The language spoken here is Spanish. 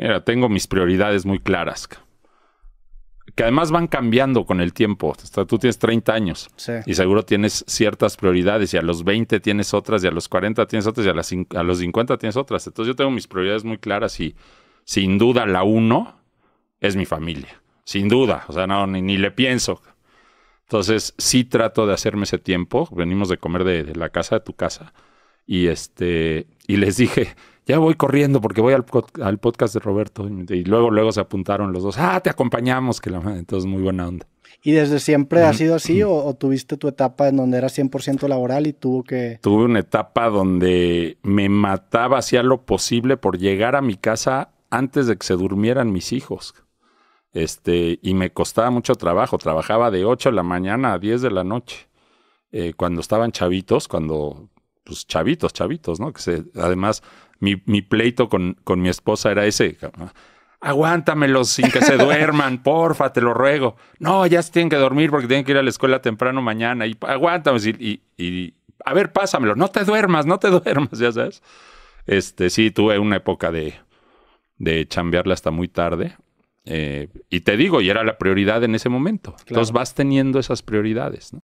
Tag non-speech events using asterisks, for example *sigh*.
Mira, tengo mis prioridades muy claras. Que además van cambiando con el tiempo. tú tienes 30 años y seguro tienes ciertas prioridades y a los 20 tienes otras y a los 40 tienes otras y a, los 50 tienes otras. Entonces yo tengo mis prioridades muy claras y sin duda la uno es mi familia. Sin duda. O sea, no, ni, le pienso. Entonces sí trato de hacerme ese tiempo. Venimos de comer de la casa, de tu casa y, este, y les dije, ya voy corriendo porque voy al, podcast de Roberto. Y luego, luego se apuntaron los dos, ah, te acompañamos, que la entonces muy buena onda. ¿Y desde siempre ha sido así o, tuviste tu etapa en donde era 100% laboral y tuvo que...? Tuve una etapa donde me mataba, hacía lo posible por llegar a mi casa antes de que se durmieran mis hijos. Este, y me costaba mucho trabajo, trabajaba de 8 de la mañana a 10 de la noche. Eh, cuando estaban chavitos, cuando pues chavitos, chavitos, ¿no? Que además, mi, pleito con, con, mi esposa era ese. Aguántamelos sin que se *laughs* duerman, porfa, te lo ruego. No, ya se tienen que dormir porque tienen que ir a la escuela temprano mañana. Y aguántamelos y, a ver, pásamelo. No te duermas, no te duermas, ya sabes. Este, sí, tuve una época de, de hasta muy tarde. Eh, y te digo, y era la prioridad en ese momento. Entonces vas teniendo esas prioridades, ¿no?